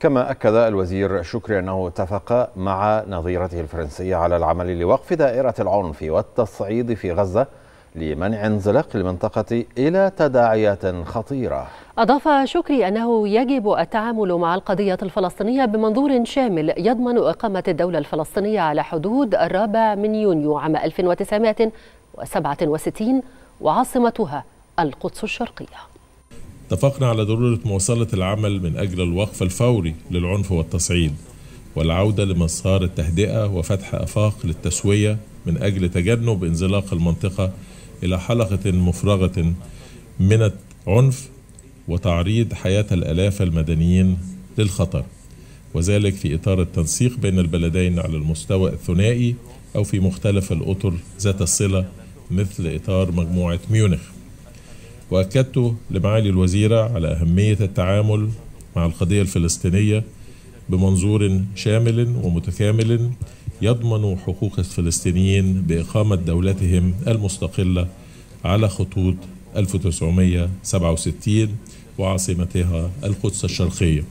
كما أكد الوزير شكري أنه اتفق مع نظيرته الفرنسية على العمل لوقف دائرة العنف والتصعيد في غزة لمنع انزلاق المنطقة إلى تداعيات خطيرة أضاف شكري أنه يجب التعامل مع القضية الفلسطينية بمنظور شامل يضمن إقامة الدولة الفلسطينية على حدود الرابع من يونيو عام 1967 وعاصمتها القدس الشرقية اتفقنا على ضرورة مواصلة العمل من أجل الوقف الفوري للعنف والتصعيد والعودة لمسار التهدئة وفتح آفاق للتسوية من أجل تجنب انزلاق المنطقة إلى حلقة مفرغة من العنف وتعريض حياة الآلاف المدنيين للخطر وذلك في إطار التنسيق بين البلدين على المستوى الثنائي أو في مختلف الأطر ذات الصلة مثل إطار مجموعة ميونخ وأكدت لمعالي الوزيرة على أهمية التعامل مع القضية الفلسطينية بمنظور شامل ومتكامل يضمن حقوق الفلسطينيين بإقامة دولتهم المستقلة على خطوط 1967 وعاصمتها القدس الشرقية